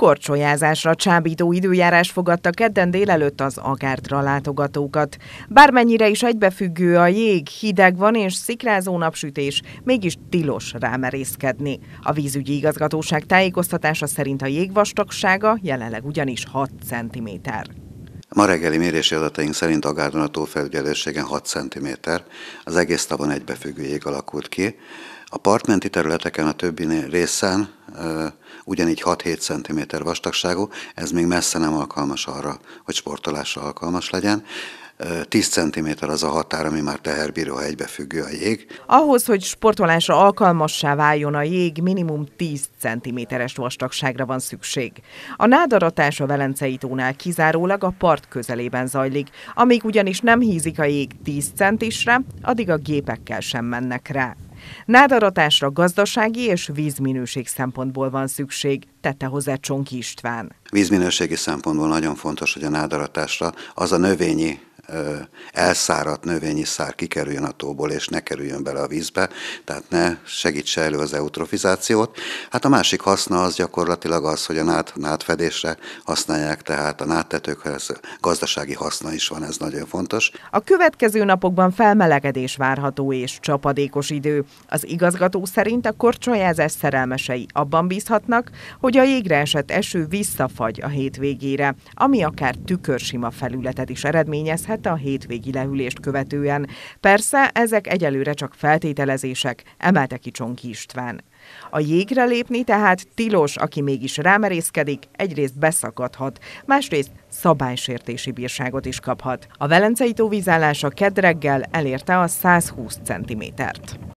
Korcsolyázásra csábító időjárás fogadta kedden délelőtt az Agártra látogatókat. Bármennyire is egybefüggő a jég, hideg van és szikrázó napsütés, mégis tilos rámerészkedni. A vízügyi igazgatóság tájékoztatása szerint a jég vastagsága jelenleg ugyanis 6 cm. Ma reggeli mérési adataink szerint a Gárdon a tófelügyelőségen 6 cm, az egész tavon egybefüggő jég alakult ki. A partmenti területeken a többi részen ugyanígy 6-7 cm vastagságú, ez még messze nem alkalmas arra, hogy sportolásra alkalmas legyen. 10 cm az a határ, ami már teherbíró, ha függő a jég. Ahhoz, hogy sportolásra alkalmassá váljon a jég, minimum 10 cm-es vastagságra van szükség. A nádaratás a Velencei tónál kizárólag a part közelében zajlik. Amíg ugyanis nem hízik a jég 10 centisre, addig a gépekkel sem mennek rá. Nádaratásra gazdasági és vízminőség szempontból van szükség, tette hozzá Csonki István. Vízminőségi szempontból nagyon fontos, hogy a nádaratásra az a növényi elszáradt növényi szár kikerüljön a tóból, és ne kerüljön bele a vízbe, tehát ne segítse elő az eutrofizációt. Hát a másik haszna az gyakorlatilag az, hogy a nát, nátfedésre használják, tehát a náttetőkhez gazdasági haszna is van, ez nagyon fontos. A következő napokban felmelegedés várható és csapadékos idő. Az igazgató szerint a korcsolyázás szerelmesei abban bízhatnak, hogy a jégre esett eső visszafagy a hétvégére, ami akár tükörsima felületet is eredményezhet, a hétvégi lehűlést követően. Persze ezek egyelőre csak feltételezések, emelte ki Csonki István. A jégre lépni tehát tilos, aki mégis rámerészkedik, egyrészt beszakadhat, másrészt szabálysértési bírságot is kaphat. A velencei tóvízállása kedreggel elérte a 120 centimétert.